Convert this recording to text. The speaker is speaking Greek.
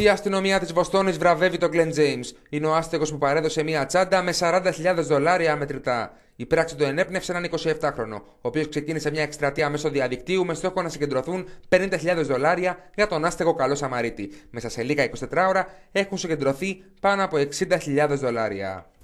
Η αστυνομία της Βοστόνης βραβεύει τον Glenn James. Είναι ο άστεγος που παρέδωσε μια τσάντα με 40.000 δολάρια μετρητά. Η πράξη του ενέπνευσε έναν 27χρονο, ο οποίος ξεκίνησε μια εκστρατεία μέσω διαδικτύου με στόχο να συγκεντρωθούν 50.000 δολάρια για τον άστεγο καλό Σαμαρίτη. Μέσα σε λίγα 24 ώρα έχουν συγκεντρωθεί πάνω από 60.000 δολάρια.